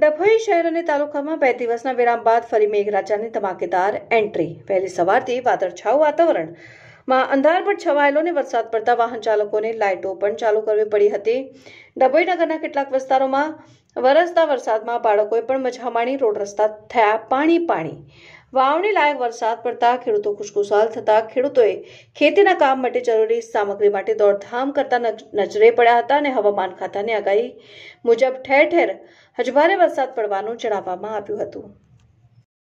ડભોઈ શહેર અને તાલુકામાં બે દિવસના વિરામ બાદ ફરી મેઘરાજાની ધમાકેદાર એન્ટ્રી વહેલી સવારથી વાદળછાયું વાતાવરણ માં અંધારપટ છવાયેલો ને વરસાદ પડતા વાહન ચાલકોને લાઇટો પણ ચાલુ કરવી પડી હતી ડભોઈ નગરના કેટલાક વિસ્તારોમાં વરસતા વરસાદમાં બાળકોએ પણ મજા માણી રોડ રસ્તા થયા પાણી પાણી વાવણી લાયક વરસાદ પડતા ખેડૂતો ખુશખુશાલ થતા ખેડૂતોએ ખેતીના કામ માટે જરૂરી સામગ્રી માટે દોડધામ કરતા નજરે પડ્યા હતા અને હવામાન ખાતાની આગાહી મુજબ ઠેર ઠેર હજભારે વરસાદ પડવાનું જણાવવામાં આવ્યું હતું